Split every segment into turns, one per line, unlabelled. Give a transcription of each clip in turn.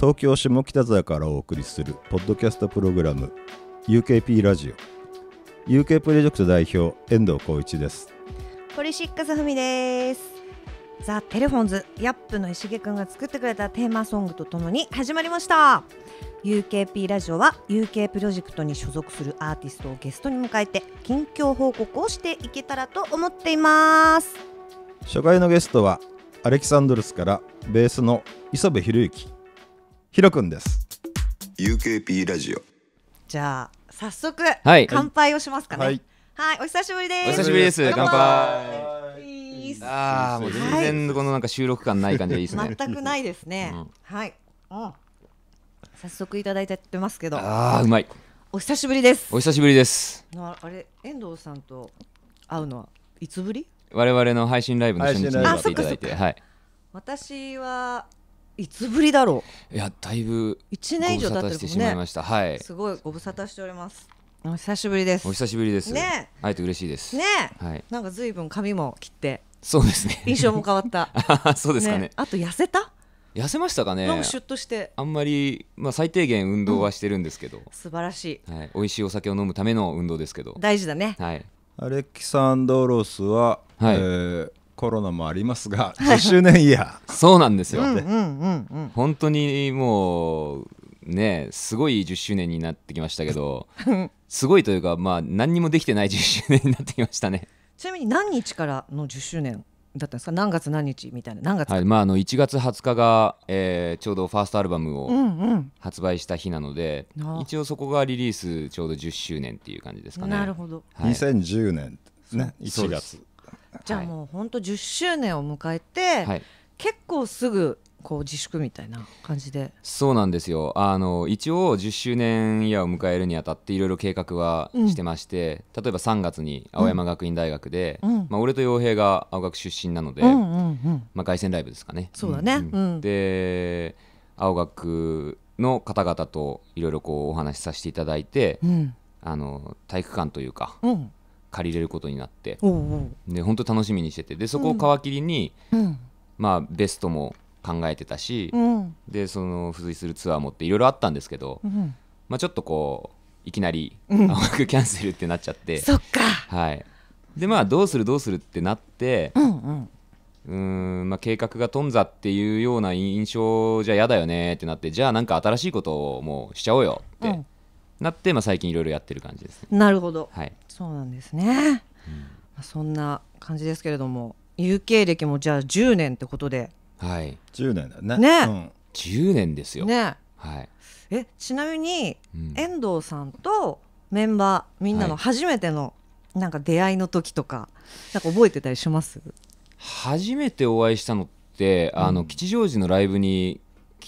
東京下北沢からお送りするポッドキャストプログラム UKP ラジオ UK プロジェクト代表遠藤浩一です
ポリシックスふみですザ・テレフォンズヤップの石毛くんが作ってくれたテーマソングとともに始まりました UKP ラジオは UK プロジェクトに所属するアーティストをゲストに迎えて近況報告をしていけたらと思っています
初回のゲストはアレキサンドルスからベースの磯部博之ひろくんです UKP ラジオじゃ
あ早速、はい、乾杯をしますかね、はい、はい、お久しぶりですお久しぶりです乾
杯ああもう全然このなんか収録感ない感じでいいですね全くないですね、うん、
はい、うん、早速いただいてますけどああうまいお久しぶりです
お久しぶりです
あれ遠藤さんと会うのはいつぶり
我々の配信ライブの初日に来ていただいてはい
私はいつぶりだろ
ういやだいぶ一年以上経ってしまいましたはいす
ごいご無沙汰しております
お久しぶりですお久しぶりですねあえて嬉しいですねはい、
なんか随分髪も切ってそうですね印象も変わった そうですかね、あと痩せた
痩せましたかねシュッとしてあんまり、まあ、最
低限運動はしてるんですけど、
素晴らし
い、はい、美味しいお酒を飲むための運動ですけど大事だねはいアレキサンドロスは、はいええ。コロナもありますが10
周年イヤ
ーそうなんで
すよ、うんうんう
んうん、
本当にもう
ねすごい10周年になってきましたけど すごいというかまあ何にもできてない10周年になってきましたね
ちなみに何日からの10周年だったんですか何月何日みたいな何
月、はいまあ、あの1月20日が、えー、ちょうどファーストアルバムを発売した日なので、うんうん、一応そこがリリースちょうど10周年っていう感じですかね。なるほど、はい、
2010年ね1月
じゃあもう本当10周年を迎えて、はい、結構すぐこう自粛みたいな感じで
そうなんですよあ
の一応10周年イヤーを迎えるにあたっていろいろ計画はしてまして、うん、例えば3月に青山学院大学で、うん、まあ、俺と洋平が青学出身なので、うんうんうん、まあ、凱旋ライブですかね。そうだね、うん、で青学の方々といろいろお話しさせていただいて、あの体育館というか、借りれることになってで本当楽しみにしててでそこを皮切りに、まあ、ベストも考えてたし、でその付随するツアーもっていろいろあったんですけど、まあ、ちょっとこういきなり音楽キャンセルってなっちゃって、そっか、はい、でまあどうするどうするってなって、うんまあ、計画が頓挫っていうような印象じゃ嫌だよねってなってじゃあなんか新しいことをもうしちゃおうよってなって、まあ、最近いろいろやってる感じです、ね、なるほど、はい、
そうなんですね、うん、まあ、そんな感じですけれども UK 歴もじゃあ10年ってことで
はい10年だねね、うん、10年ですよね
はいえちなみに、うん、遠藤さんとメンバーみんなの初めてのなんか出会いの時とか、なんか覚えてたりします
初めてお会いしたのってあの、吉祥寺のライブに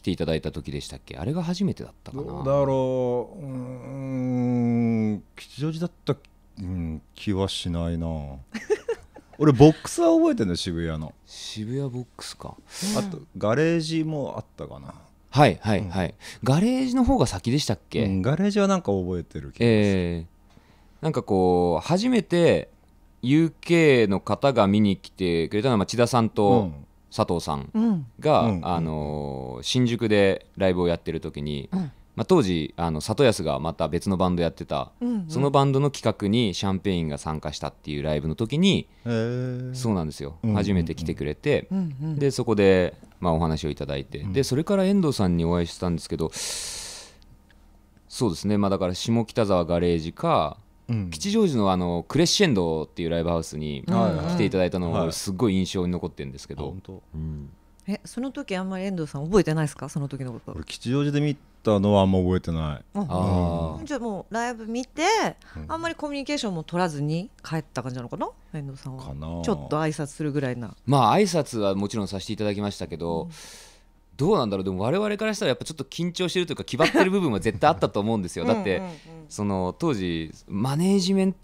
ていただいた時でしたっけあれが
初めてだったかなだろううん吉祥寺だった、うん、気はしないな 俺ボックスは覚えてんの渋谷の渋谷ボックスかあとガレージもあったかなはいはいはい、うん、ガレージの方が先でしたっけ、うん、ガレージはなんか覚えてる気がする、えー、なんかこう初
めて UK の方が見に来てくれたのは千田さんと、うん、佐藤さんが、うん、あのー、新宿でライブをやってる時に、うん、まあ、当時あの里安がまた別のバンドやってた、うんうん、そのバンドの企画にシャンペインが参加したっていうライブの時に、そうなんですよ、うんうん初めて来てくれて、うんうん、でそこで、まあ、お話をいただいて、でそれから遠藤さんにお会いしてたんですけどそうですねまあだから下北沢ガレージか吉祥寺のあのクレッシェンドっていうライブハウスに来ていただいたのがすごい印象に残ってるんですけど、
えその時あんまり遠藤さん覚えてないですかその時のこと
吉祥寺で見たのはあんま覚えてないあ、うん、
じゃあもうライブ見て、あんまりコミュニケーションも取らずに帰った感じなのかな遠藤さんはちょっと挨拶するぐらいな
まあ挨拶はもち
ろんさせていただきましたけど、うんどうなんだろうでも我々からしたらやっぱちょっと緊張してるというか気張ってる部分は絶対あったと思うんですよだって、うんうん、その当時マネージメン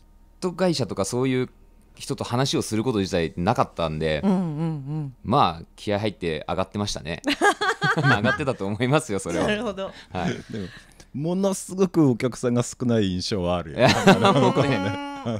ト会社とかそういう人と話をすること自体なかったんで、うん
うんうん、
まあ気合入って上がってましたね 上がってたと思いますよそれは。なるほど、はい、で
もものすごくお客さんが少ない印象はあるよ、ね、こ
こは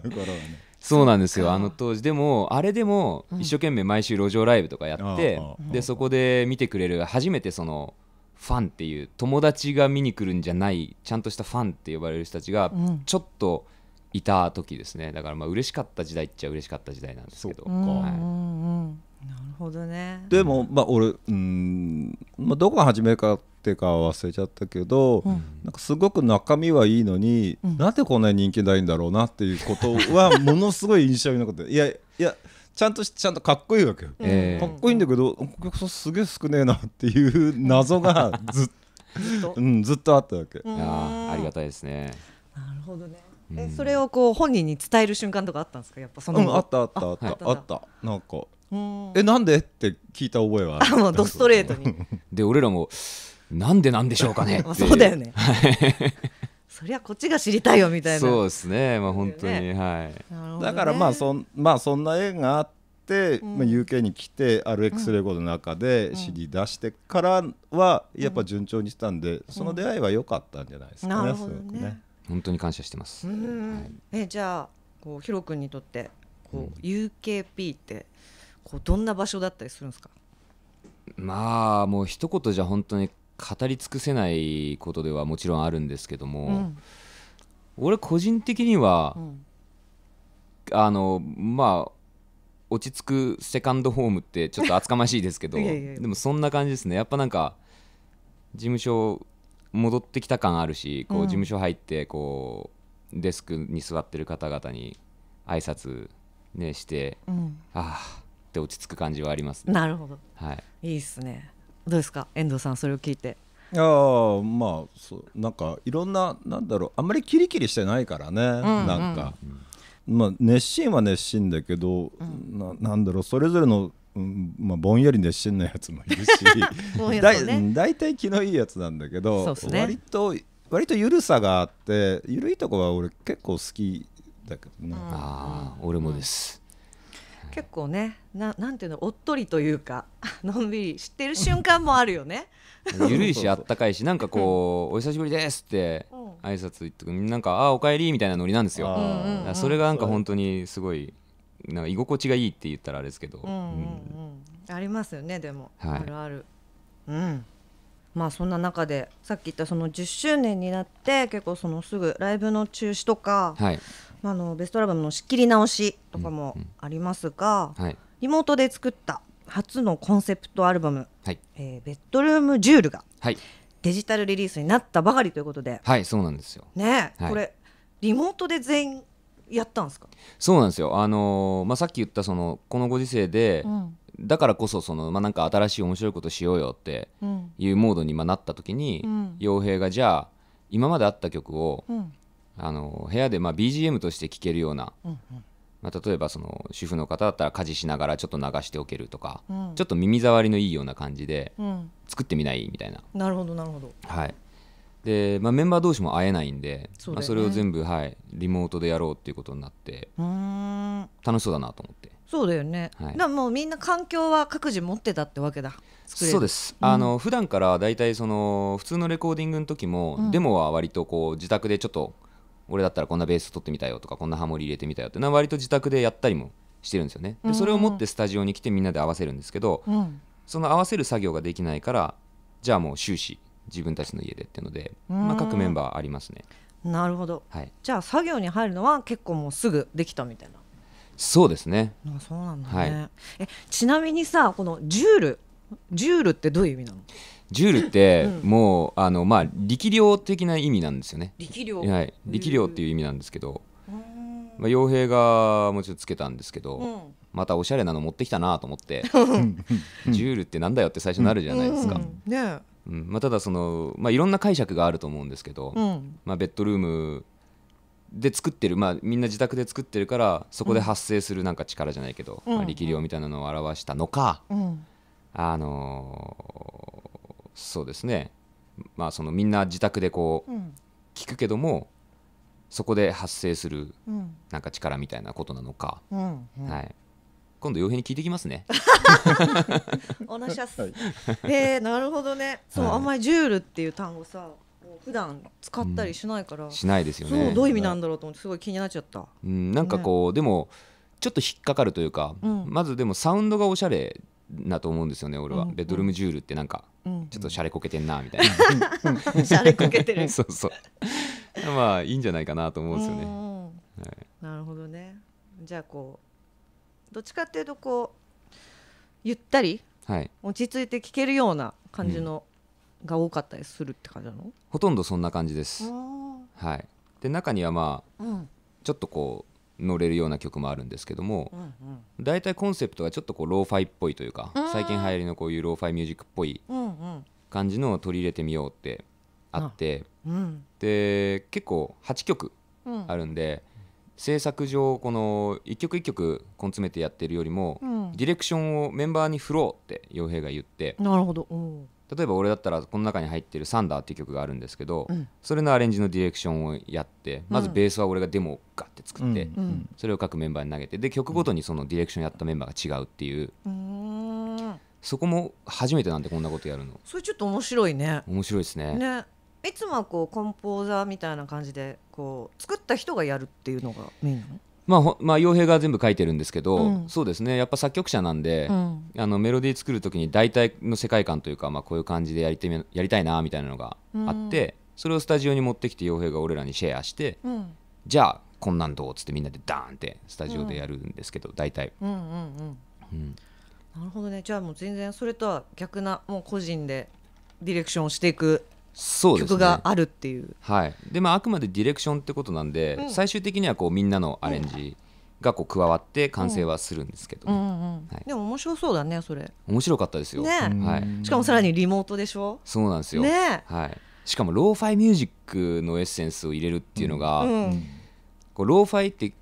ね。そうなんですよあの当時でもあれでも一生懸命毎週路上ライブとかやって、うん、でそこで見てくれる初めてそのファンっていう友達が見に来るんじゃないちゃんとしたファンって呼ばれる人たちがちょっといた時ですねだからまあ嬉しかった時代っちゃ嬉しかった時代なんですけど。は
いなるほどね
でも、まあ、俺、うんまあ、どこが初めかてか忘れちゃったけど、うん、なんかすごく中身はいいのに、うん、なんでこんなに人気ないんだろうなっていうことは ものすごい印象に残っていやいやちゃんとちゃんとかっこいいわけよ、えー、かっこいいんだけどお客さんすげえ少ねえなっていう 謎がずっとうん、ずっとあったわけあありがたいですねなる
ほどねえ、うん、それをこう本人に伝える瞬間とかあったんですかやっぱその、うん、あったあったあったあったあった
なんかえなんでって
聞いた覚えはある もうドストレートにで俺らもなんでなんでしょうかね そうだよね
そりゃこっちが知りたいよみたいなそう
ですねまあ本当に、ね、はい、だからまあそんまあそんな縁があって、うん、まあ、UK に来て RX レコードの中で知り出してからはやっぱ順調にしたんで、うん、その出会いは良かったんじゃないですかね,、うん、すごくね本当に感謝してます、
はい、えじゃあこうヒロ君にとってこう、UKP ってこうどんな場所だったりするんですか
まあもう一言じゃ本当に語り尽くせないことではもちろんあるんですけども、うん、俺個人的には、うん、あのまあ落ち着くセカンドホームってちょっと厚かましいですけど でもそんな感じですねやっぱなんか事務所戻ってきた感あるしこう事務所入ってこう、デスクに座ってる方々に挨拶ねして、うん、ああって落ち着く感じはあります、ね、なるほど、は
い、いいっすねどうですか遠藤さんそれを聞いて
あまあそうなんかいろんななんだろうあんまりキリキリしてないからね、うんうん、なんか、まあ、熱心は熱心だけど、うん、なんだろうそれぞれの、うんまあ、ぼんやり熱心なやつもいるし ね、だ大体気のいいやつなんだけど、ね、割と割と緩さがあって緩いとこは俺結構好きだけどねああ、俺もです、
結構ねななんていうのおっとりというか のんびり知ってる瞬間もあるよね
緩いしあったかいしなんかこう「お久しぶりです」って挨拶言ってくなんか「あおかえり」みたいなノリなんですよそれがなんか本当にすごいなんか居心地がいいって言ったらあれですけど、
ありますよねでも、はい、あるあるうんまあそんな中でさっき言ったその10周年になって結構そのすぐライブの中止とか、はい、あのベストアルバムの仕切り直しとかもありますが、うんうんはい、リモートで作った初のコンセプトアルバム
「はい、えー、ベッ
ドルームジュールが」はい、デジタルリリースになったばかりということで
はいそうなんですよ、ねはい、これ
リモートで全員やったんですか
そうなんですよ、あのー、まあ、さっき言ったそのこのご時世で、うん、だからこそその、まあ、なんか新しい面白いことしようよっていうモードにまあなった時に、うん、傭兵がじゃあ今まであった曲を、うんあの部屋でまあ BGM として聴けるような、うんうん、まあ、例えばその主婦の方だったら家事しながらちょっと流しておけるとか、うん、ちょっと耳障りのいいような感じで、作ってみないみたいな。
うん、なるほどなるほど、
はいでまあ、メンバー同士も会えないんでそ、ね,、まあ、それを全部、はい、リモートでやろうっていうことになって楽しそうだなと思って
そうだよね、はい、だもうみんな環境は各自持ってたってわけだ
そうです、うん、あの普段から大体その普通のレコーディングの時も、デモは割とこう自宅でちょっと俺だったらこんなベース取ってみたよとかこんなハモリ入れてみたよってな割と自宅でやったりもしてるんですよね。でそれを持ってスタジオに来てみんなで合わせるんですけど、うん、その合わせる作業ができないからじゃあもう終始自分たちの家でっていうので、まあ、各メンバーありますね。
なるほど、はい、じゃあ作業に入るのは結構もうすぐできた
みたいなそうですねあそうなんだね、はい、
えちなみにさこのジュールジュールってどういう意味なの
ジュールってもう、あのまあ力量的な意味なんですよね力量はい力量っていう意味なんですけどまあ、傭兵がもちろんつけたんですけど、またおしゃれなの持ってきたなと思って ジュールってなんだよって最初なるじゃないですか。ねうんまあ、ただその、まあ、いろんな解釈があると思うんですけど、うん、まあ、ベッドルームで作ってる、まあ、みんな自宅で作ってるからそこで発生するなんか力じゃないけど、うん、まあ、力量みたいなのを表したのか、うん、あのそうですねまあそのみんな自宅でこう聞くけども、そこで発生するなんか力みたいなことなのか、うんうん、はい、今度傭兵に聞いてきますね。おなしゃす。はい、えー、なるほどね。そう、はい、あん
まりジュールっていう単語さ、普段使ったりしないから、うん、しないですよね。そうどういう意味なんだろうと思ってすごい気になっちゃった。
うん、なんかこう、ね、でもちょっと引っかかるというか、うん、まずでもサウンドがおしゃれだと思うんですよね俺は、うんベッドルームジュールってなんか、ちょっとシャレこけてんなみたいな
シャレこけてる
そうそうまあいいんじゃないかなと思うんですよね、はい、
な
るほど
ねじゃあこうどっちかっていうとこうゆったり、はい、落ち着いて聴けるような感じの、うん、が多かったりするって感じなの
ほとんどそんな感じですはいで中にはまあ、うん、ちょっとこう乗れるような曲もあるんですけども大体、うんうん、コンセプトがちょっとこうローファイっぽいというか、うん、最近流行りのこういうローファイミュージックっぽい感じのを取り入れてみようってあって、うん、で結構8曲あるんで、うん、制作上この1曲1曲コン詰めてやってるよりも、ディレクションをメンバーに振ろうって洋平が言ってなるほど例えば俺だったらこの中に入ってる「サンダー」っていう曲があるんですけど、うん、それのアレンジのディレクションをやってまずベースは俺がデモをガッ
て作って、うん、
それを各メンバーに投げてで曲ごとにそのディレクションやったメンバーが違うっていう、うん、そこも初めてなんでこんなことやるのそれちょっと面白いね面白いですね
ねいつもはこうコンポーザーみたいな感じでこう作った人がやるっていうのが
メインなの
まあ、まあ、傭兵が全部書いてるんですけど、うん、そうですねやっぱ作曲者なんで、うん、あのメロディー作る時に大体の世界観というか、まあ、こういう感じでやりてやりたいなみたいなのがあって、うん、それをスタジオに持ってきて傭兵が俺らにシェアして、じゃあこんなんどうっつってみんなでダーンってスタジオでやるんですけど、大体。
うんなるほどねじゃあもう全然それとは逆なもう個人でディレクションをしていく曲があるって
いう、ね、はいでまあ、あくまでディレクションってことなんで、うん、最終的にはこうみんなのアレンジがこう加わって完成はするんですけど、
でも面白そうだねそれ
面白かったですよ、ね、はい、しかも
さらにリモートでしょ
そうなんですよ、ねはい、しかもローファイミュージックのエッセンスを入れるっていうのが、うん、こうローファイって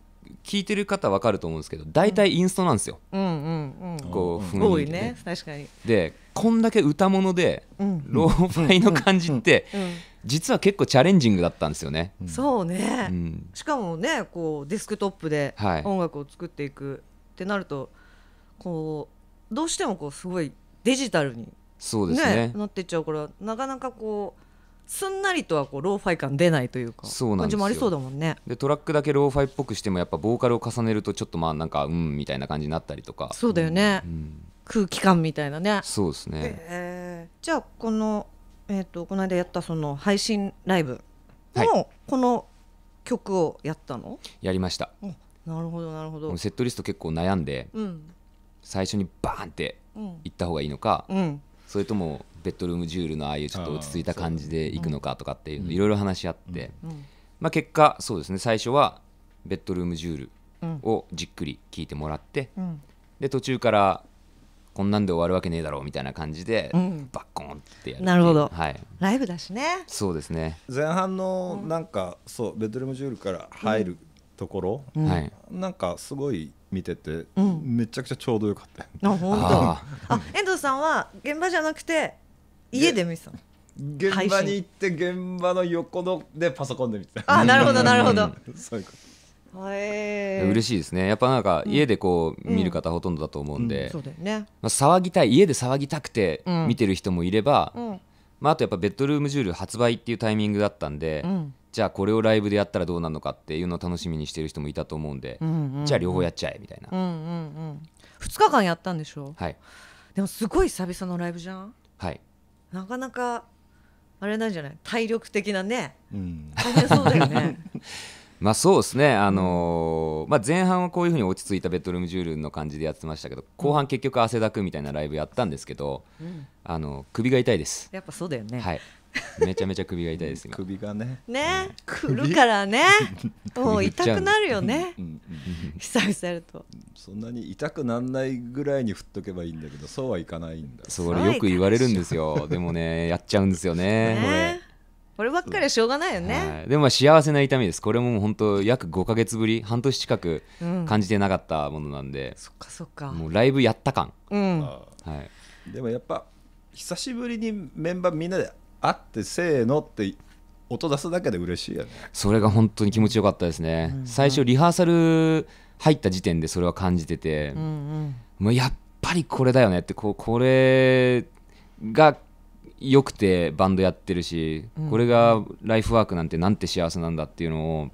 聞いてる方わかると思うんですけど大体インストなんですよ、うん、うんうんうん、こう雰囲気、ね、多いね確かにでこんだけ歌物で、うん、ローファイの感じって、実は結構チャレンジングだったんですよね。そうね、うん、
しかもねこうデスクトップで音楽を作っていくってなると、はい、こうどうしてもこうすごいデジタルに、ね、
そうですね
なってっちゃうからなかなかこう。すんなりとはこうローファイ感出ないという
かそうなんもありそうだもんねでトラックだけローファイっぽくしてもやっぱボーカルを重ねるとちょっとまあなんかうんみたいな感じになったりとかそ
うだよね、うん、空気感みたいなね
そうですね、
えー、じゃあこの、えーと、この間やったその配信ライブも、この曲をやったの、やりましたなるほどなるほどセ
ットリスト結構悩んで、うん、最初にバーンっていった方がいいのか、うん、それともベッドルームジュールのああいうちょっと落ち着いた感じでいくのかとかっていういろいろ話し合って、うん、まあ、結果そうですね最初はベッドルームジュールをじっくり聞いてもらって、で途中からこんなんで終わるわけねえだろ
うみたいな感じで、うん、バッコンってや
るなるほど、はい、
ライブだしね
そうですね
前半のなんか、うん、そうベッドルームジュールから入るところ、うん、なんかすごい見てて、うん、めちゃくちゃちょうどよかった、あ本当あ
遠藤さんは現場じゃなくて家で見てたの
現場に行って現場の横のでパソコンで見てたあなるほどなるほど、そういうこと
へえ嬉し
いですねやっぱなんか家でこう見る方ほとんどだと思うんで、そうだよね、まあ、騒ぎたい家で騒ぎたくて見てる人もいれば、まあ、あとやっぱベッドルームジュール発売っていうタイミングだったんで、じゃあこれをライブでやったらどうなのかっていうのを楽しみにしてる人もいたと思うんで、じゃあ両方やっちゃえみたいな、
うんうん2日間やったんでしょはいでもすごい久々のライブじゃんはいなかなかあれなんじゃない体力的なね、
うん、大変そうだよね
まあそうですね、あのー、まあ、前半はこういうふうに落ち着いたベッドルームジュールの感じでやってましたけど後半結局汗だくみたいなライブやったんですけど、うん、あの首が痛いですや
っぱそうだよね、
はい、めちゃめちゃ首が痛いです首
がねね、
うん、来るからね もう痛くなるよね
久々やるとそんなに痛くならないぐらいに振っとけばいいんだけどそうはいかないんだ
それよく言われるんですよでもねやっちゃうんですよね
ねこればっかりは
しょうがないよね、は
い、でも幸せな痛みですこれも本当約5か月ぶり半年近く感じてなかったものなんで、うん、そっかそっかもうライブやった感、うんはい、で
もやっぱ久しぶりにメンバーみんなで会ってせーのって音出すだけで嬉しいよね
それが本当に気持ちよかったですね、うんうん、最初リハーサル入った時点でそれは感じてて、うんうん、もうやっぱりこれだよねってここれが良くてバンドやってるし、これがラ
イフワークなんてなんて幸せなんだっていうのを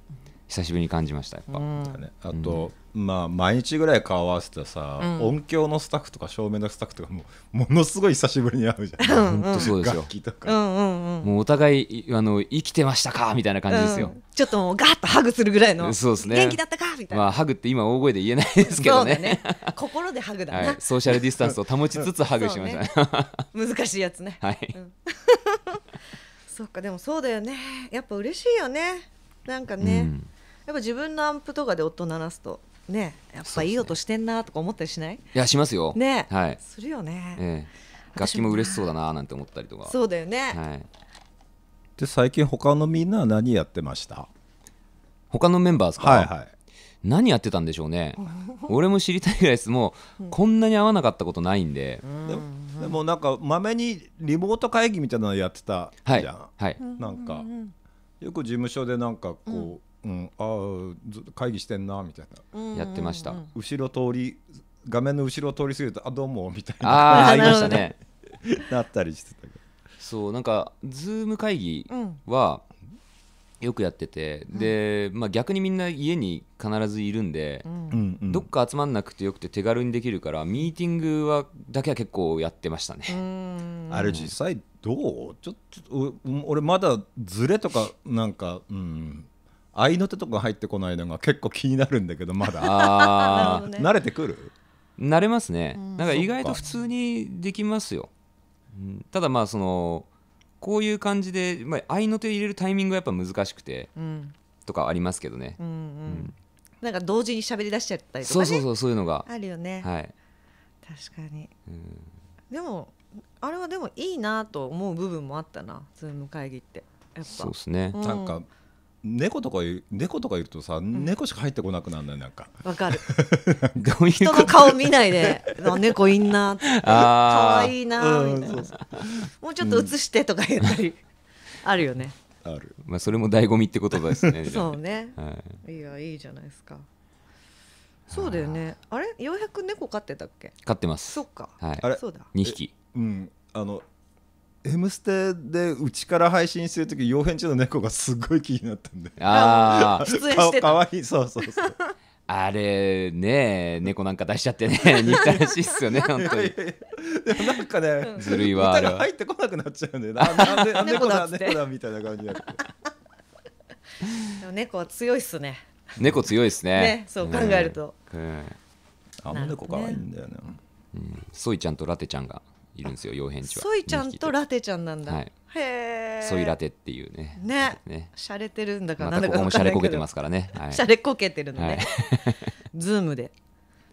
久しぶりに感じましたやっ
ぱ、うん、
あと、
うん、まあ毎日ぐらい顔合わせてさ、うん、音響のスタッフとか照明のスタッフとかも ものすごい久しぶりに会うじ
ゃん本当そうですよ楽
器と
か、う
んうんうん、
もうお互いあの生きて
ましたかみたいな感じですよ、
ちょっともうガーッとハグするぐらいのそうですね元気だったかみたい
な、まあ、ハグって今大声で言えないですけどね、ね、心でハグだな、はい、ソーシャルディスタンスを保ちつつハグしました、ね、難しいやつね
はい、そっかでもそうだよねやっぱ嬉しいよねなんかね、やっぱ自分のアンプとかで音鳴らすとねやっぱいい音してんなとか思ったりしない、ね、
いやしますよね、はい、するよね、え
え、楽器も嬉しそうだななんて思ったりとかそうだよね、はい、で最近他のみんなは何やってました他のメンバーですか、はいはい、何やってたんでし
ょうね俺も知りたいぐらいですもう、こんなに合わなかったことないんで、う
ん、でもなんかまめにリモート会議みたいなのやってたじゃん、はいはい、なんかよく事務所でなんかこう、うんうん、ああ会議してんなみたいなやってました後ろ通り画面の後ろ通り過ぎると「あどうも」みたい
なあありましたね なったりしてたそうなんかズーム会議はよくやってて、うん、で、まあ、逆にみんな家に必ずいるんで、うん、どっか集まんなくてよくて手軽にできるからミーティングはだけは結構やってまし
たねあれ実際どうちょっと俺まだズレとかなんかうん合いの手とか入ってこないのが結構気になるんだけどまだ慣れてくる慣れますね、なんか意外と普
通にできますよ、ただまあそのこういう感じで、まあ、合いの手入れるタイミングはやっぱ難しくて、とかありますけどね、
なんか同時に喋り出しちゃったりとか、そうそうそうそういうのがあるよね、はい、確かに、でもあれはでもいいなと思う部分もあったなズーム会議ってやっぱそうですね、なんか
猫とか猫とかいるとさ、猫しか入ってこなくなるんだよなんか
わか
る 人の顔見ないで猫いんな可愛いな、うん、もうちょっと映してとか言ったり、うん、
あるよね
ある
まあそれも醍醐味ってことですね そうね、は
い、いやいいじゃないですかそうだよねあれようやく猫飼ってたっけ飼ってますそっか、はい、
あれそうだ二匹うんあの「M ステ」でうちから配信する時曜変中の猫がすごい気になったんでああ出演してたかわいいそうそうそうあ
れね猫なんか出しちゃってね似たらしいっすよね本当にでもなんかねずるいわ歌が入ってこな
くなっちゃうんだよな猫だ猫だみたいな感じも
猫は強いっすね
猫強いっすねねそう考えると、うん、あの猫可愛いんだよねうん、ソイちゃんとラテちゃんがいるんですよ、洋変地は。ソイち
ゃんとラテちゃんなんだ。はい、へえ。ソイ
ラテっていうね。ね。ね。洒落てるんだから。またここも洒落こけてますからね。はい、洒落こけてるので、ね。はい、
ズームで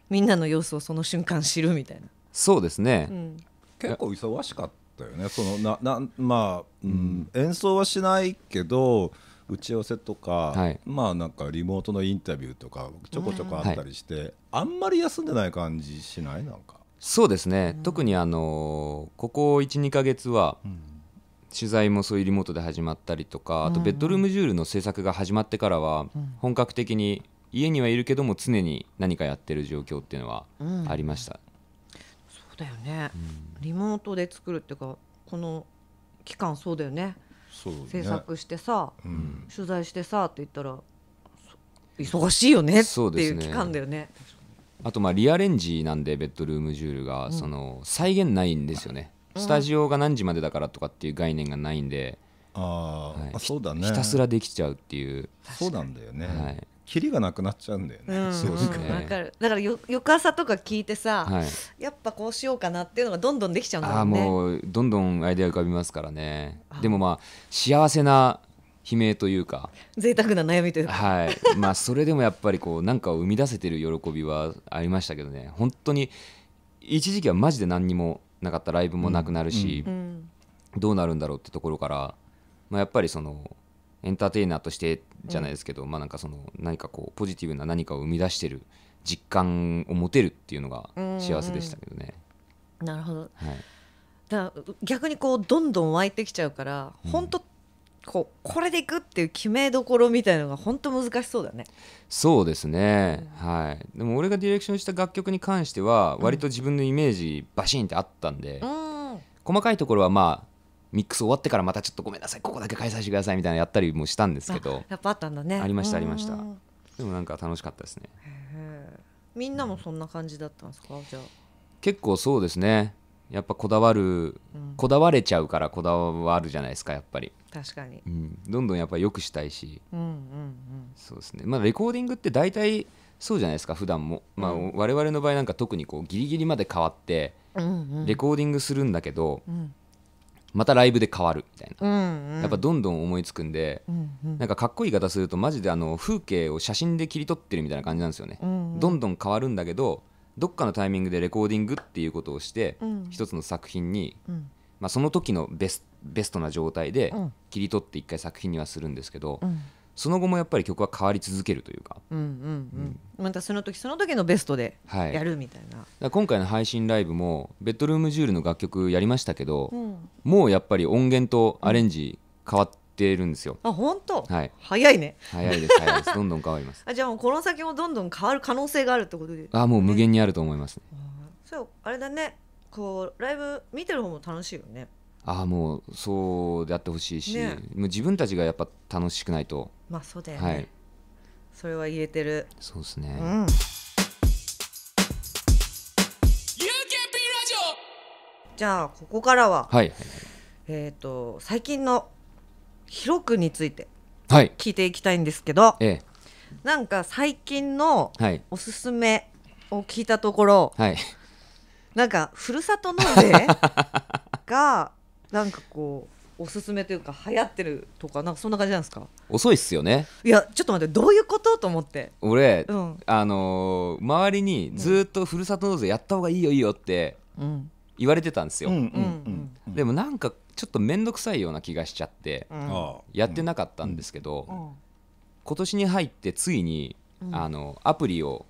みんなの様子をその瞬間知るみたいな。
そうですね。うん、結構忙しかったよね。そのななまあ、うん、演奏はしないけど。打ち合わせとか、はい、まあなんかリモートのインタビューとかちょこちょこあったりして、うん、あんまり休んでない感じしないなんか
そうですね、うん、特にあのここ12か月は、取材もそういうリモートで始まったりとかあと「ベッドルームジュール」の制作が始まってからは、本格的に家にはいるけども常に何かやってる状況っていうのはありました、
そうだよね、リモートで作るっていうかこの期間そうだよねね制作してさ、うん、取材してさって言ったら
忙しいよねっていう期間だよね。あとまあリアレンジなんでベッドルームジュールが、その再現ないんですよね、スタジオが何時までだからとかっていう概念がないんで、あ、はい、あそうだねひたすら
できちゃうっていうそうなんだよね、はい、キリがなくなっちゃうんだよね、うん、そうですね、うん、か
るだからよ翌朝とか聞いてさ、はい、やっぱこうしようかなっていうのがどんどんできちゃうんだよねあも
うどんどんアイデア浮かびますからねでもまあ幸せな悲鳴というか贅沢な悩みというか、はい、まあそれでもやっぱりこう何かを生み出せてる喜びはありましたけどね本当に一時期はマジで何にもなかったライブもなくなるし、うんうん、どうなるんだろうってところから、まあ、やっぱりそのエンターテイナーとしてじゃないですけど、うん、まあなんかその何かこうポジティブな何かを生み出してる実感を持てるっていうのが幸せでしたけどね。うんうん、なるほど、はい、
だ逆にこうどんどん湧いてきちゃうから本当、こうこれでいくっていう決めどころみたいのが本当難しそうだね
そうですね、うん、はいでも俺がディレクションした楽曲に関しては割と自分のイメージバシンってあったんで、うん、細かいところはまあミックス終わってからまたちょっとごめんなさいここだけ開催してくださいみたいなやったりもしたんですけどやっぱあったんだねありましたありましたでもなんか楽しかったですね
みんなもそんな感じだったんですか、じゃあ
結構そうですねやっぱこだわる、うん、こだわれちゃうからこだわるじゃないですかやっぱり確かに、うん、どんどんやっぱりよくしたいし、
うんうんうん、
そうですねまあレコーディングって大体そうじゃないですか普段もまあ、我々の場合なんか特にこうギリギリまで変わって、レコーディングするんだけど、うん、またライブで変わるみたいな、
うんうん、やっぱ
どんどん思いつくんで、うんうん、なんかかっこいい言い方するとマジであの風景を写真で切り取ってるみたいな感じなんですよね、うんうん、どんどん変わるんだけどどっかのタイミングでレコーディングっていうことをして、うん、一つの作品に、うん、まあ、その時のベスベストな状態で切り取って一回作品にはするんですけど、うん、その後もやっぱり曲は変わり続けるというか、
うんうんうん
またその時その時のベストで
やるみたいな、はい、今回の配信ライブも「ベッドルームジュール」の楽曲やりましたけど、もうやっぱり音源とアレンジ変わってってるんですよ。
あ本当。はい。
早いね。早いです早いです。どんどん変わります。
あじゃもうこの先もどんどん変わる可能性があるってことで。
あもう無限にあると思います、
そうあれだね。こうライブ見てる方も楽しいよね。
あもうそうであってほしいし、もう自分たちがやっぱ楽しくないと。まあそうだよね。
それは言えてる。そ
うですね。うん
じゃあここからは、はいはいはい、えっ、と最近の広くについて聞いていきたいんですけど、はい、なんか最近のおすすめを聞いたところ、はい、なんかふるさと納税が なんかこう。おすすめというか流行ってるとかなんかそんな感じなんです
か遅いっすよね
いやちょっと待ってどういうことと思って
俺、うん、あのー、周りにずっとふるさと納税やった方がいいよいいよって、うん、言われてたんですよ、でもなんかちょっと面倒くさいような気がしちゃって、やってなかったんですけど、今年に入ってついに、あのアプリを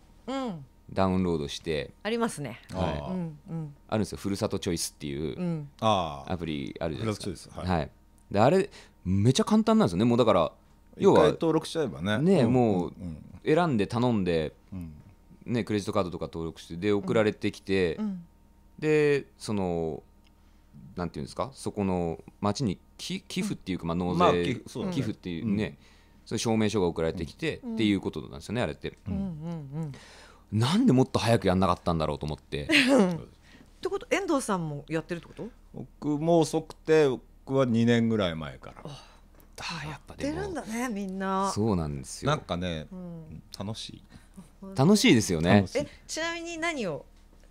ダウンロードして、
ありますね、はい
あるんですよふるさとチョイスっていうアプリあるじゃないですかはいであれめちゃ簡単なんですよねもうだから
要は登録しちゃえば
ねね、もう選んで頼んで、ね、クレジットカードとか登録してで送られてきて、でそのなんていうんですかそこの町に寄付っていうか、まあ、納税、まあ寄付っていうね、そ証明書が送られてきて、っていうことなんですよねあれって、
なんでもっと早くやんなかったんだろうと思って。っ
てこと遠藤さんもやってるってこと
僕も遅くて僕は2年ぐらい前から。あ
やっぱでもんだねみんな
そうなんですよなんかね、楽しい楽しいです
よねえちなみに何を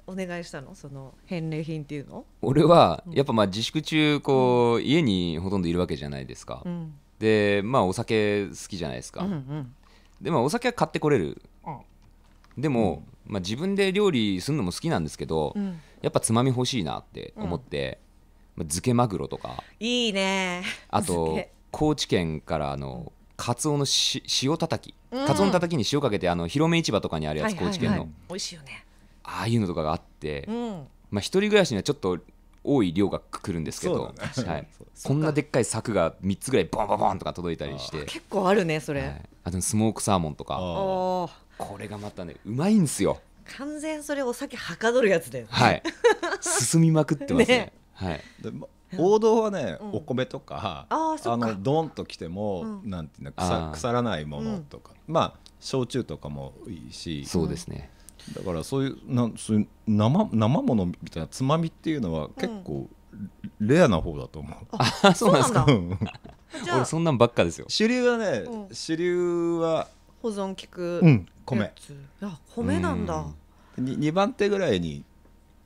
お願いしたのその返礼品っていうの
俺はやっぱまあ自粛中こう、家にほとんどいるわけじゃないですか、うん、でまあお酒好きじゃないですか、うんうん、でまあお酒は買ってこれる、うん、でも、まあ、自分で料理するのも好きなんですけど、うん、やっぱつまみ欲しいなって思って、まあ、漬けマグロとか
いいね
あと高知県からのカツオのし塩たたき、うん、カツオのたたきに塩かけてあの広め市場とかにあるやつ、高知県の、はいはいはい、美味しいよねああいうのとかがあって、うん、まあ、一人暮らしにはちょっと多い量がくるんですけど、ね、はい、こんなでっかい柵が3つぐらいボンボンボンとか届いたりして結
構あるねそれ、はい、
あとスモークサーモンとか
こ
れがまたねうまいんで
すよ
完全それお酒はかどるやつだよ、ね、
はい 進みまくってますねねはい、王道はね、うん、お米とかあのドンときても、うん、なんていうの腐腐らないものとかまあ焼酎とかもいいしそうですねだからそういうなそういう生生ものみたいなつまみっていうのは結構レアな方だと思う、あそうなんですか俺そんなんばっかですよ主流はね、うん主流は、
保存効くうん、
米い
や米なんだうん2番手ぐらいに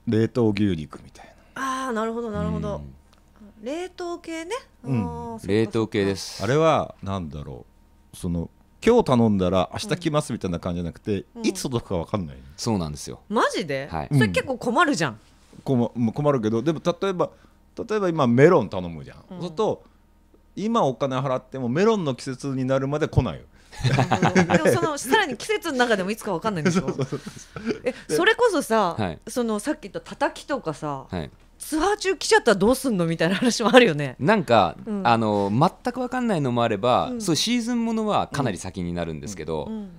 冷凍牛肉みた
いああなるほどなるほどうん冷凍系ねうん
冷凍系ですあれはなんだろうその今日頼んだら明日来ますみたいな感じじゃなくて、うん、いつ届くか分かんないそうなんですよ
マジで、はい、それ結
構困るじゃん、困困るけどでも例えば例えば今メロン頼むじゃん、うん、そうすると今お金払ってもメロンの季節になるまで来ないよでもその
さらに季節の中でもいつかわかんないんでしょ。そえそれこそさ、はい、そのさっき言ったたたきとかさ、はい、ツアー中来ちゃったらどうすんのみたいな話もあるよね
なんか、うん、あの全く分かんないのもあれば、うん、そうシーズンものはかなり先になるんですけど、うんうん、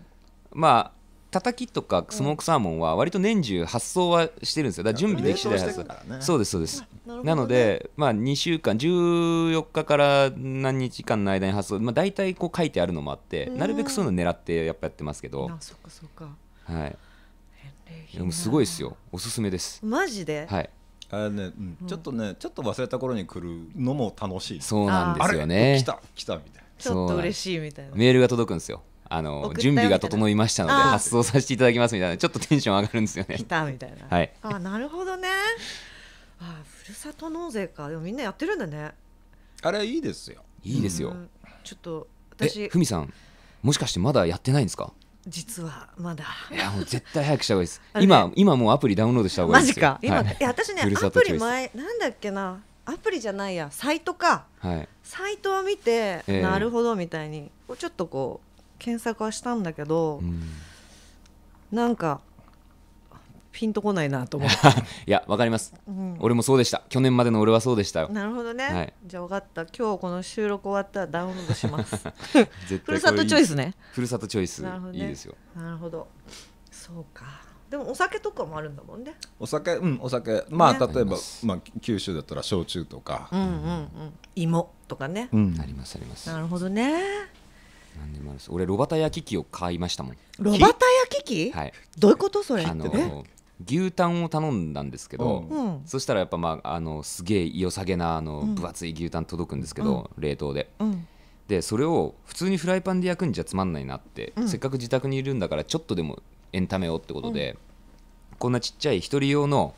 まあたたきとかスモークサーモンは割と年中発送はしてるんですよだから準備でき次第はず、ね、そうですそうです、ね、なので、まあ、2週間14日から何日間の間に発送、まあ、大体こう書いてあるのもあってなるべくそういうの狙ってやっぱやってますけどそっかそっかはい
でもす
ごいですよおすすめです
マジで、は
い、あれね、うん、ちょっとねちょっと忘れた頃に来るのも楽しいそうなんですよね来た来たみたいなちょっと嬉しいみたい
なメールが届くんですよあの準備が整いましたので発送させていただきますみたいなちょっとテンション上がるんですよね来たみたいな、はい、
あなるほどねあふるさと納税かでもみんなやってるんだね
あれいいですよ
いいですよ、う
ん、ちょっと私ふみ
さんもしかしてまだやってないんですか
実はまだい
やもう絶対早くした方がいいです今今もうアプリダウンロードした方がいいですマジか今、はい、いや私ねアプリ前
なんだっけなアプリじゃないやサイトか、はい、サイトを見て、えー、なるほどみたいにちょっとこう検索はしたんだけど、うん、なんかピンとこないなと思って
いやわかります、うん、俺もそうでした去年までの俺はそうでしたよなるほどね、はい、
じゃあ分かった今日この収録終わったらダウンロードします
ふるさとチョイスねふるさとチョイス、なるほね、いいですよ
なるほどそうかでもお酒とかもあるんだもんね。
お酒、うん、お酒、まあ、ね、例えば、まあ、九州だったら焼酎とか。
うん、うん、うん、芋とかね。
う
ん、あります、ありま
す。
なるほどね。
何でもある俺、炉端焼き器を買いましたもん。
炉端焼き器。はい。どういうこと、それ。あのー、
牛タンを頼んだんですけど、うん、そしたらやっぱ、まあ、あのすげえ良さげなあの、分厚い牛タン届くんですけど、うん、冷凍で、でそれを普通にフライパンで焼くんじゃつまんないなって、せっかく自宅にいるんだからちょっとでもエンタメをってことで、こんなちっちゃい一人用の、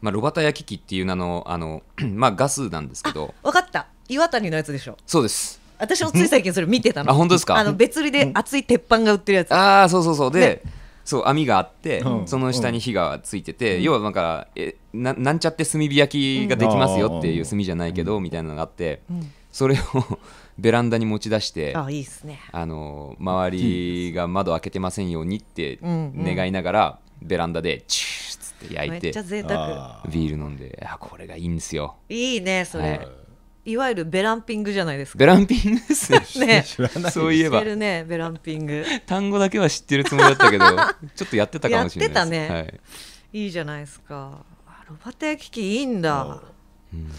まあ、炉端焼き器っていう名のあの、まあ、ガスなんですけど
分かった岩谷のやつでしょそうです私もつい最近それ見てたの あ本当ですかあの別売りで
熱い鉄板が売ってるやつああそうそうそうで、ねそう網があって、うん、その下に火がついてて、うん、要はなんかえななんちゃって炭火焼きができますよっていう炭じゃないけど、みたいなのがあって、それを ベランダに持ち出してあいいす、ね、あの周りが窓開けてませんようにって願いながら、ベランダでチューッつって焼いてビール飲んであこれがいいんですよ。いいねそれ、はい
いわゆるベランピングじゃないですか。ベランピ
ングです ね。ね知らないそういえば。知って
るね、ベランピング。
単語だけは知ってるつもりだったけど、ちょっとやって
たかもしれないです。ね、はい。
いいじゃないですか。ロバテ機器いいんだ。うん、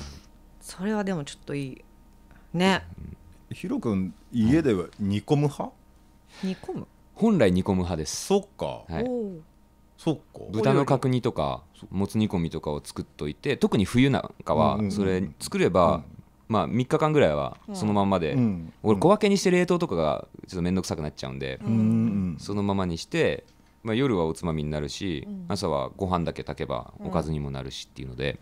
それはでもちょっといい。ね。
ヒロ君、家では煮込む派煮込む本来煮込む派です。そっか。はい。
そっか豚の角煮とかもつ煮込みとかを作っといて特に冬なんかはそれ作ればまあ、3日間ぐらいはそのままで、うん、俺小分けにして冷凍とかがちょっと面倒くさくなっちゃうんで、うん、そのままにして、まあ、夜はおつまみになるし、うん、朝はご飯だけ炊けばおかずにもなるしっていうので、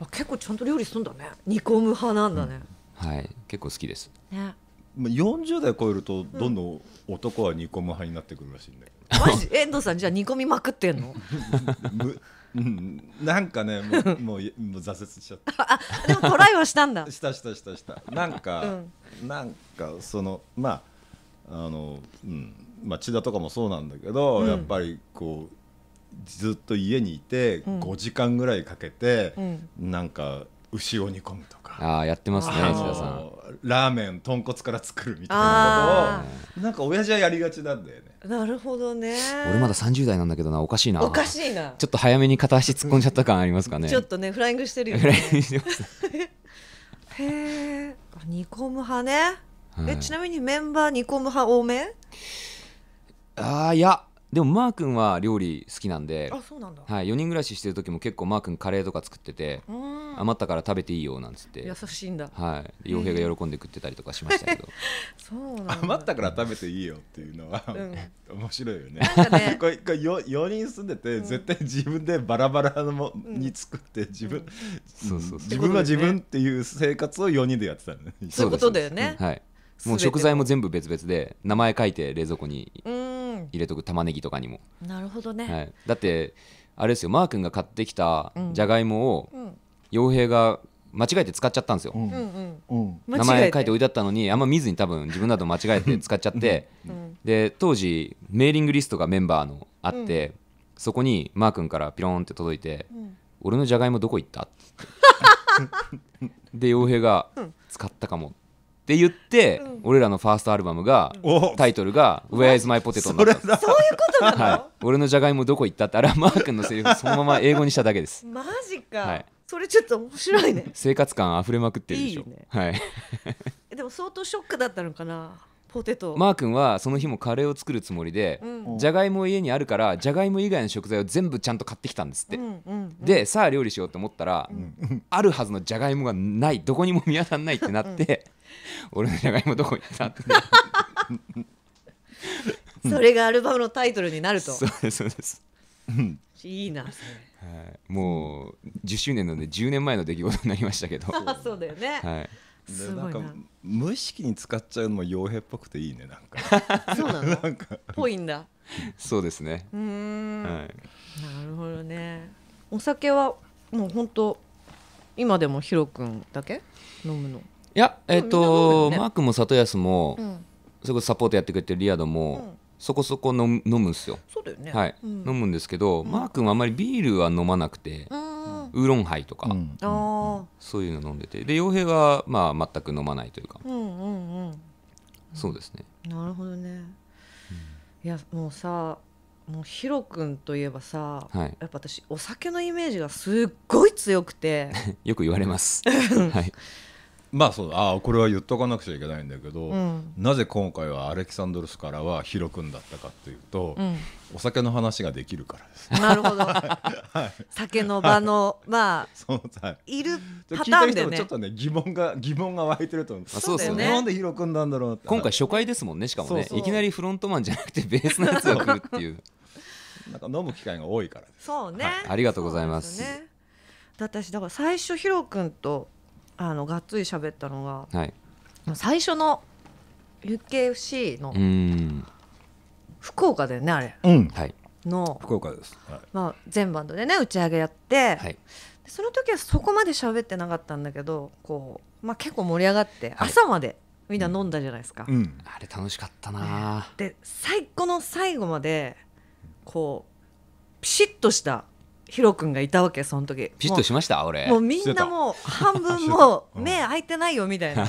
あ結構ちゃんと料理するんだね煮込む派なんだね、
はい結構好きです、ね、40代超えるとどんどん男は煮込む派になってくるらしいんだけ
ど、マジ遠藤さんじゃあ煮込みまくってんの
うん、なんかねもう もうもう挫折しちゃったあでもトライはしたんだ したしたしたしたなんか、うん、なんかそのまああの、うんまあ、千田とかもそうなんだけど、うん、やっぱりこうずっと家にいて、う5時間ぐらいかけて、うん、なんか牛を煮込むとかあやってますね石田さんラーメン豚骨から作るみたいなことをなんか親父はやりがちなんだよねなるほど
ね俺まだ30代なんだけどなおかしいなおかしいなちょっと早めに片足突っ込んじゃった感ありますかねちょっ
とねフライングしてるよ、ね、フライング
してます
へえ煮込む派ね、はい、えちなみにメンバー煮込む派多め
ああいやでもマー君は料理好きなんであそうなんだ、はい、4人暮らししてる時も結構マー君カレーとか作ってて余ったから食べていいよなんつって
優しいんだ
はい傭兵が喜んで食ってたりとかしましたけど
そうなんだ余
ったから食べていいよっていうのは、うん、面白いよねなんかね これ 4, 人住んでて、うん、絶対自分でバラバラのも、うん、に作って自分、そうそう自分は自分っていう生活を4人でやってたのねそういうこ
とだよね、はいも
う
食材も全部別々で名前書いて冷蔵庫に入れとく玉ねぎとかにも
なるほどね、はい、
だってあれですよマー君が買ってきたじゃがいもを傭兵が間違えて使っちゃったんですよ、うん
うん、名前書いて
置いてあったのにあんま見ずに多分自分だと間違えて使っちゃって、うん、で当時メーリングリストがメンバーのあって、そこにマー君からピロンって届いて「俺のじゃがいもどこ行った?」って で傭兵が「使ったかも」って言って、俺らのファーストアルバムがタイトルが「Where is my potato」になったそういうことなの、はい、俺のじゃがいもどこ行ったってあれはマー君のセリフそのまま英語にしただけですマジか、はい、
それちょっと
面白いね
生活感あふれまくってるでしょいい、ね、はい
でも相当ショックだったのかなポテトマー
君はその日もカレーを作るつもりで、うん、じゃがいも家にあるからじゃがいも以外の食材を全部ちゃんと買ってきたんですって、うんうんうん、でさあ料理しようと思ったら、うん、あるはずのじゃがいもがないどこにも見当たらないってなって、俺のじゃがいもどこ行ったって
それがアルバムのタイトルになるとそう
ですそうです
いいなそれは
い、もう10周年なので10年前の
出来事になりましたけど
そ
うだよね、はい、すごいな
無意識に使っちゃうのも傭兵っぽくていいねなんかそうなのなんかぽいんだそうですねうん、はい、
なるほどねお酒はもう本当今でもヒロ君だけ
飲むの
やえっ、と、ね、マークも里安も、うん、そこサポートやってくれてるリアドも、そこそこ飲む飲むんですよそうだよね、はい、飲むんですけど、マー君はあんまりビールは飲まなくて、ウーロンハイとか、そういうの飲んでてで洋平は、まあ、全く飲まないというか、
うんうんうん、
そうですね
なるほどね、いやもうさもうヒロ君といえばさ、はい、やっぱ私お酒のイメージがすっごい強くて
よく言われます、はいまあそうあこれは言っとかなくちゃいけないんだけど、うん、なぜ今回はアレキサンドロスからはヒロ君だったかっていうと、うん、お酒の話ができるからです、なるほど、はい、酒の場の、はい、まあそう、はい、いるパターンで、ね、ちょっとね疑問が 疑問が湧いてると思うそうですねなんでヒロ君なんだろう今回
初回ですもんねしかもねいきな
りフロントマンじゃなくてベースのやつが来るっていう
なんか飲む機会が多いからそうね、はい、ありがとうございます、
ね、私だから最初ヒロ君とあのがっつり喋ったのが、はい、最初のユッケ FC の福岡だよねあれ、うんはい、の
福岡です、はい
まあ、全バンドでね打ち上げやって、はい、その時はそこまで喋ってなかったんだけどこう、まあ、結構盛り上がって朝までみんな飲んだじゃないですか、う
んうん、あれ楽しかったな、ね、
で最後の最後までこうピシッとしたヒロ君がいたわけその時ピシッとし
ました俺もうみんなも
う半分もう 目開いてないよみたいな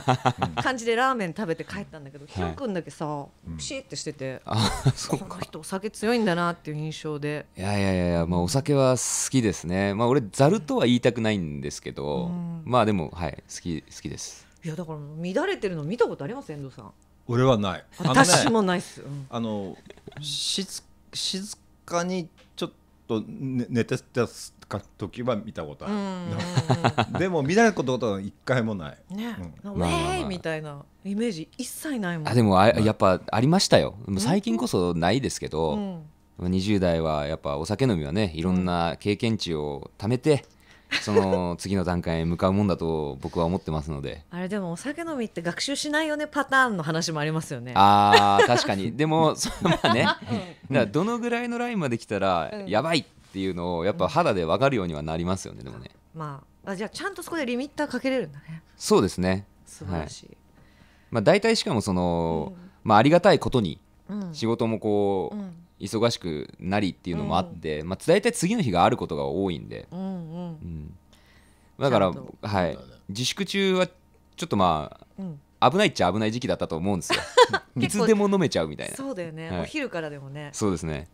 感じでラーメン食べて帰ったんだけど、う ん、ヒロ君だけさピシッてしてて、うん、この人お酒強いんだなっていう印象で
いやいやいや、まあ、お酒は好きですねまあ俺ざるとは言いたくないんですけど、うん、まあでもはい好き好きです
いやだから乱れてるの見たことあります遠藤さん
俺はない私もないっす、あの,、あの静かにと寝てた時は見たことある でも見られることは一回もないねえ、
うん、みたいなイメージ一切な
いも
んあでもあやっぱありましたよ最近こそないですけど、うん、20代はやっぱお酒飲みはねいろんな経験値を貯めて、うんその次の段階へ向かうもんだと僕は思ってますので
あれでもお酒飲みって学習しないよねパターンの話もありますよねああ、確
かにでもそまあね、だどのぐらいのラインまで来たら、やばいっていうのをやっぱ肌で分かるようにはなりますよねでもね、
まあ、あじゃあちゃんとそこでリミッターかけれるんだね
そうですね素晴らしい、はい、まあ、大体しかもその、うん、まあ、ありがたいことに仕事もこう、忙しくなりっていうのもあって、うん、まあ、大体次の日があることが多いんで、うんうんうん、だから、はい、自粛中はちょっとまあ、うん危ないっちゃ危ない時期だったと思うんですよ
いつでも飲めちゃうみたいなそ
うだよね、はい、お昼からでもねそうですね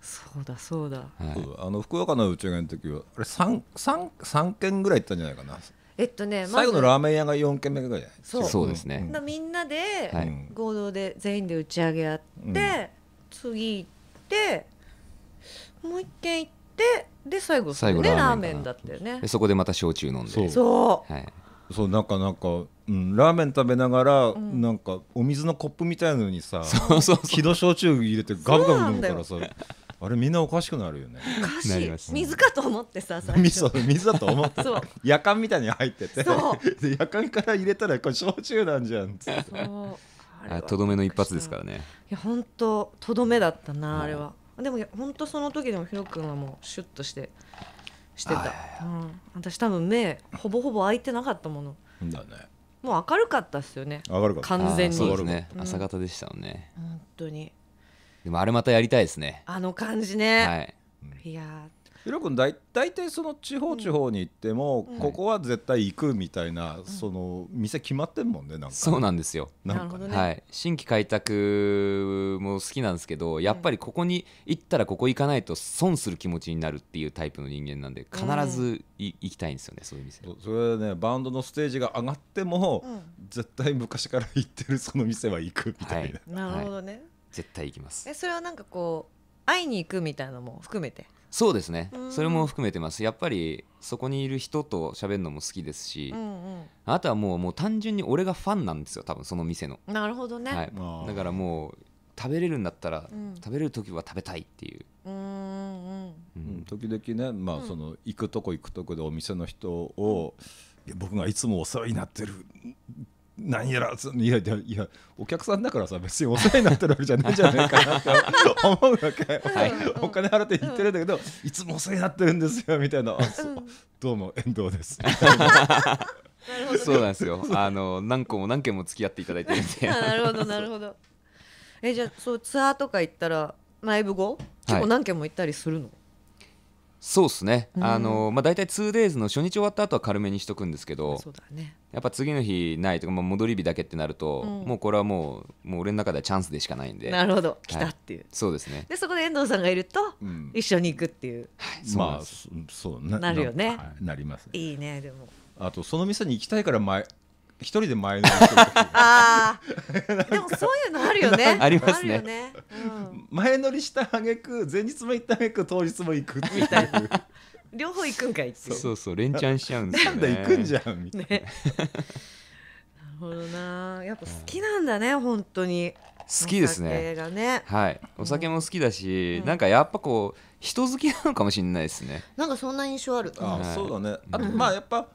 そうだそうだ、
はい、あの福岡の打ち上げの時はあれ 3, 3, 軒ぐらい行ったんじゃないかな
えっとね、ま、最後のラ
ーメン屋が4軒目ぐらいじゃないそうですね、
うん、みんなで、はい、合同で全員で打ち上げあって、次行ってもう一軒行ってで最後でラーメンだったよね
でそこでまた焼酎飲んでそう、はい、そうなんかなんか、うん、ラーメン食べながら、うん、なんかお水のコップみたいのにさ木の焼酎入れてガブガブ飲むからさあれみんなおかしくなるよね。おかしい。
水かと思ってさ、水
水だと思って。そう。夜間みたいに入ってて、そう。夜間から入れたらこれ焼酎なんじゃんっって。そう。とどめの
一発ですからね
いや本当とどめだったな、あれはでも本当その時でもひろ君はもうシュッとしてしてた、うん、私多分目ほぼほぼ開いてなかったものだねもう明るかったっすよね明るかった完全にそうですね、うん、朝方
でしたもんね本当にで
もあれまたやりたいです
ね
あの感じ
ね、はい、いやひろ君だい大体その地方地方に行っても、ここは絶対行くみたいな、その店決まってんもんねなんか、ね、そうなんですよ
なんか、ね、
はい、新規開拓も好きなんですけどやっぱりここに行ったらここ行かないと損する気持ちになるっていうタイプの人間なんで必ずい、行きたいんですよねそういう店
それはねバンドのステージが上がっても、絶対昔から行ってるその店は行くみたいな、はい、なるほどね、はい、絶対行きま
すえそれはなんかこう会いに行くみたいなのも含めて
そうですね、それも含めてますやっぱりそこにいる人と喋るのも好きですし、うんうん、あとはもうもう単純に俺がファンなんですよ多分その店の
なるほ
どね、はい、だか
らもう食べれるんだったら、うん、食べれる時は食べたいっていう
う
ん
うん時々ね、まあ、その行くとこ行くとこでお店の人を、僕がいつもお世話になってる何やらいやいやいやお客さんだからさ別にお世話になってるわけじゃないじゃないかなと思うわけ、はい、お金払って言ってるんだけど、いつもお世話になってるんですよみたいな、うん、どうも遠藤です
そうなんですよ あの何個も何件も付き合っていただいてるんでなる
ほどなるほどえじゃあそうツアーとか行ったらライブ後結構何件も行ったりするの、はい
そうですね、うん、あのまあ、大体 2days の初日終わった後は軽めにしとくんですけど、ね、やっぱ次の日ないとか、まあ、戻り日だけってなると、うん、もうこれはもうもう俺の中ではチャンスでしかないんでなるほど来たっていう、そうですねで
そこで遠藤さんがいると、うん、一緒に行くっていう、はい、そうまあ
そうななるよねな,、ります、
ね、いいねでも
あとその店に行きたいから前一人で前乗り あ
あでもそういうのあるよね ありますね、ねう
ん、前乗りした挙句前日も行った挙句当日も行くみたいな 両方行くんかいってそうそう連チャンしちゃうんですよ、ね、な
んだ行くんじゃんみたいな、ね、なる
ほどなやっぱ好きなんだね、うん、本当に好きですね、ね、
はい、お酒も好きだし、うん、なんかやっぱこ
う人好きな
のかもしれないです
ね
なんかそんな印象あるあ、はい、そう
だねあとまあやっぱ、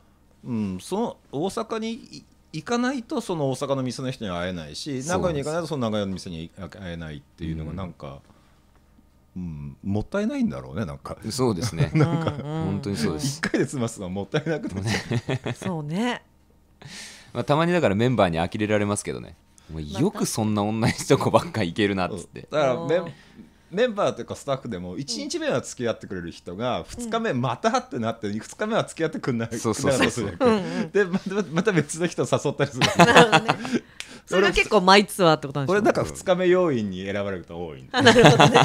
うん、その大阪に行かないとその大阪の店の人に会えないし名古屋に行かないとその名古屋の店に会えないっていうのがなんか、うん、うん、もったいないんだろうねなんかそうですね なんか、うん、本当にそうです一回で済ますのはもったいなくてね そうね、
まあ、たまにだからメンバーに呆れられますけどねよくそんな女のとこばっか行けるなっつって、だか
らメメンバーというかスタッフでも1日目は付き合ってくれる人が2日目またってなって2日目は付き合ってくんないそうそうそうそうでまたまた別の人誘ったりする る、ね、それは結構毎イツアーってことなんでしょこれだから2日目要員に選ばれると多い なるほどね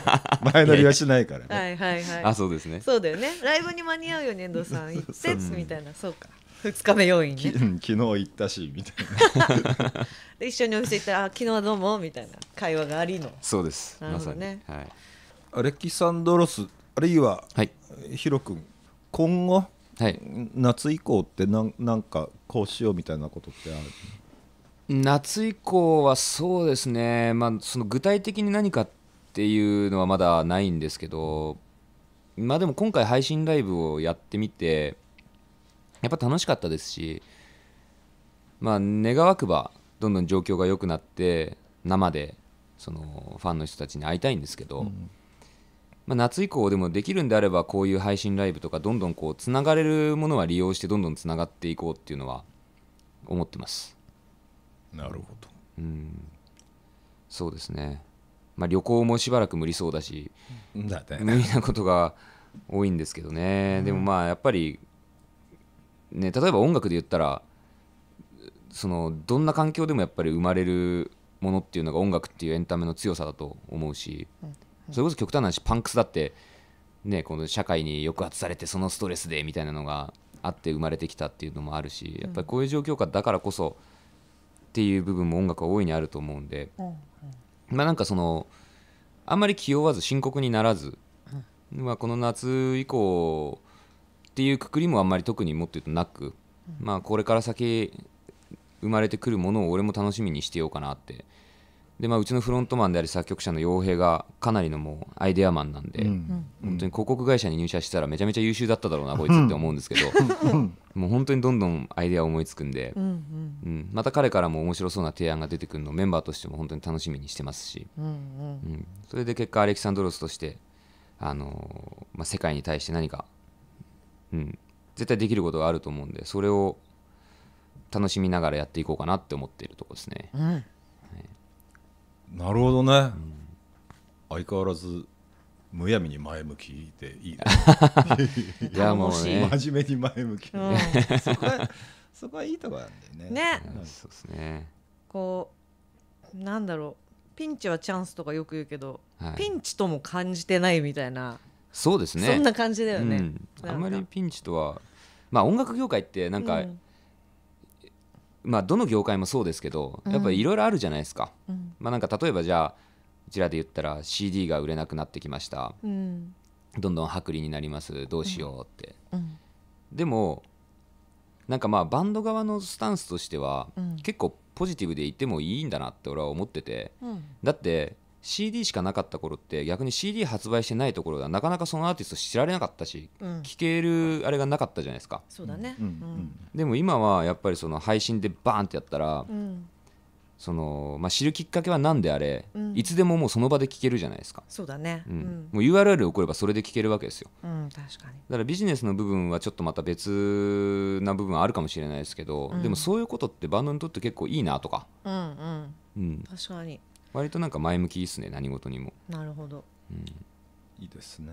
前乗りはしないからねはいはいはいあそうですねそう
だよねライブに間に合うように遠藤さん行ってみたいなそうか
日目要員ね、うん、昨日行ったしみたい
なで一緒にお店行ったら「昨日はどうも」みたいな会話がありのそうですなるほどね、
ま、はい、アレキサンドロスあるいは、はい、ヒロ君今後、はい、夏以降ってなんなんかこうしようみたいなことってある
夏以降はそうですね、まあ、その具体的に何かっていうのはまだないんですけど、まあ、でも今回配信ライブをやってみてやっぱ楽しかったですしまあ願わくばどんどん状況が良くなって生でそのファンの人たちに会いたいんですけど、まあ、夏以降でもできるんであればこういう配信ライブとかどんどんこうつながれるものは利用してどんどんつながっていこうっていうのは思ってますなるほどうんそうですね、まあ、旅行もしばらく無理そうだし、無理なことが多いんですけどね、でもまあやっぱりね、例えば音楽で言ったらそのどんな環境でもやっぱり生まれるものっていうのが音楽っていうエンタメの強さだと思うし、それこそ極端な話パンクスだって、ね、この社会に抑圧されてそのストレスでみたいなのがあって生まれてきたっていうのもあるしやっぱりこういう状況下だからこそっていう部分も音楽は大いにあると思うんで、まあなんかそのあんまり気負わず深刻にならず、まあ、この夏以降っていうくくりもあんまり特に持っと言うとなく、まあ、これから先生まれてくるものを俺も楽しみにしてようかなってで、まあ、うちのフロントマンであり作曲者の洋平がかなりのもうアイデアマンな
んで、うん、本
当に広告会社に入社したらめちゃめちゃ優秀だっただろうな、うん、こいつって思うんですけど、もう本当にどんどんアイデア思いつくんで、うん、うん、また彼からも面白そうな提案が出てくるのをメンバーとしても本当に楽しみにしてますし、
うん
それで結果アレキサンドロスとして、あのー、まあ、世界に対して何かうん、絶対できることがあると思うんでそれを楽しみながらやっていこうかなって思っているとこですね、
うん
なるほどね、うん、相変わらずむやみに前向きでいい、いやもう、ね、真面目に前向き、うん、そこはそこはいいとこなんだよねね、そ
うですねこう
なんだろうピンチはチャンスとかよく言うけど、はい、ピンチとも感じてないみたいな
そうですねそんな感じだよね、うん、あんまりピンチとはまあ音楽業界ってなんか、うん、まあどの業界もそうですけどやっぱりいろいろあるじゃないですか、うん、まあなんか例えばじゃあこちらで言ったら CD が売れなくなってきました、うん、どんどん剥離になりますどうしようって、でもなんかまあバンド側のスタンスとしては、結構ポジティブでいてもいいんだなって俺は思ってて、だって CD しかなかった頃って逆に CD 発売してないところではなかなかそのアーティスト知られなかったし、聴けるあれがなかったじゃないですかそうだね、でも今はやっぱりその配信でバーンってやったら、そのまあ、知るきっかけは何であれ、いつでももうその場で聴けるじゃないですかそうだね、もう URL 送ればそれで聴けるわけですよ、だからビジネスの部分はちょっとまた別な部分あるかもしれないですけど、でもそういうことってバンドにとって結構いいなとか
うん、
うん、確かに割となんか前向きですね何事にも
なるほど、うん、いいですね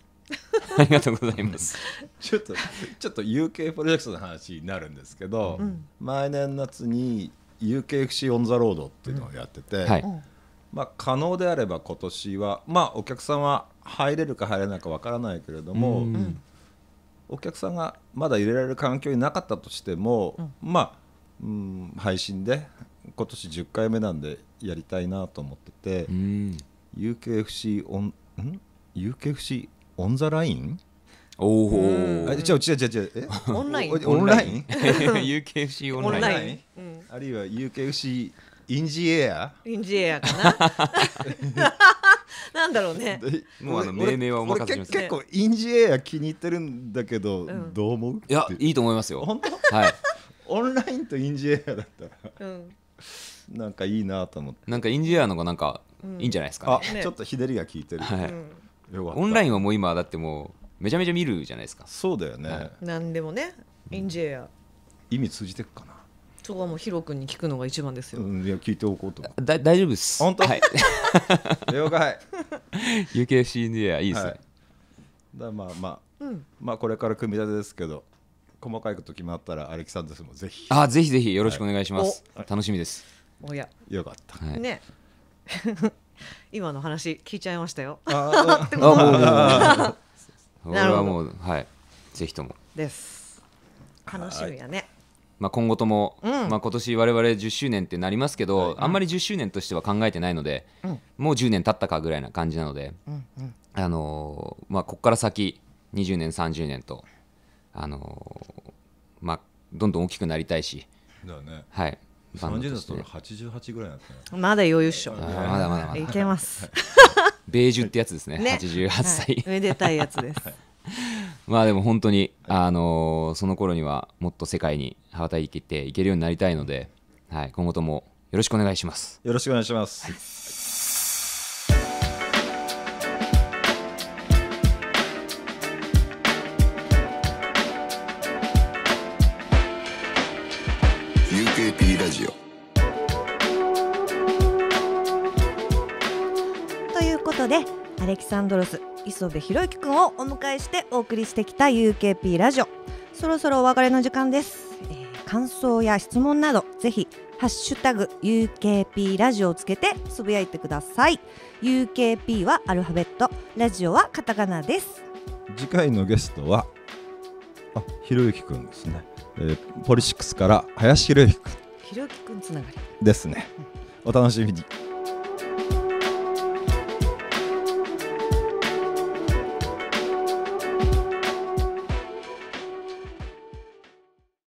ありがとうございます ちょっとちょっと UK プロジェクトの話になるんですけど、うん、毎年夏に UKFC オン・ザ・ロードっていうのをやってて、うんはい、まあ、可能であれば今年は、まあ、お客さんは入れるか入れないかわからないけれども、うん、お客さんがまだ入れられる環境になかったとしても、まあ、うん、配信で今年10回目なんでやりたいなと思ってて、うん、UKFC オンん UKFC オン・ザ・ラインおお、違う違う違う違う オンラインオンライン UKFC オンライン、うん、あるいは UKFC インジエアインジエアかな なんだろうねもうあの命名はお任せします結構インジエア気に入ってるんだけど、うん、どう思ういやいいと思いますよ本当はいオンラインとインジエアだったら、うんなんかいいなと思ってなんかインジィアのがなんかいいんじゃないですか、ね、あちょっと日照りが効いてる、はいオンラ
インはもう今だってもうめちゃめちゃ見るじゃないですかそうだよね、はい、
何でもねインジェア、うん、
意味通じてくかなそこはもうヒロ君に聞くのが一番ですよ、うん、いや聞いておこうとだ大丈夫です本当はい 了解 UKC インジィアいいですね、はい、だまあまあ、うん、まあこれから組み立てですけど細かいこと決まったらアレキサンドスもぜひあぜひぜひよろしくお願いします、
はい、楽しみですおやよかった、はい、
ね 今の話聞いちゃいましたよあ あもう 俺はもうはいぜひともです楽しみやね、
まあ、今後とも、うん、まあ、今年わ我々10周年ってなりますけど、うん、あんまり10周年としては考えてないので、うん、もう10年経ったかぐらいな感じなので、うんうん、あのー、まあ、ここから先20年30年とあのまあ、どんどん大きくなりたいし、ね、はい、30だったら
8ぐらいなって、ね、
まだ余裕っしょ、ね、まだまだまだいけます
米寿 ってやつですねね88歳、はい、めでたいやつです まあでも本当に、あのー、その頃にはもっと世界に羽ばたいていけるようになりたいので、はい、今後ともよろしくお願いします
よろしくお願いします、はい
キサンドロス磯部博之くんをお迎えしてお送りしてきた UKP ラジオそろそろお別れの時間です、えー、感想や質問などぜひハッシュタグ UKP ラジオをつけてつぶやいてください UKP はアルファベットラジオはカタカナです
次回のゲストはあ、ひろゆきくんですね、えー、ポリシックスから林ひろゆきくん
ひろゆきくんつな
がりですね、うん、お楽しみに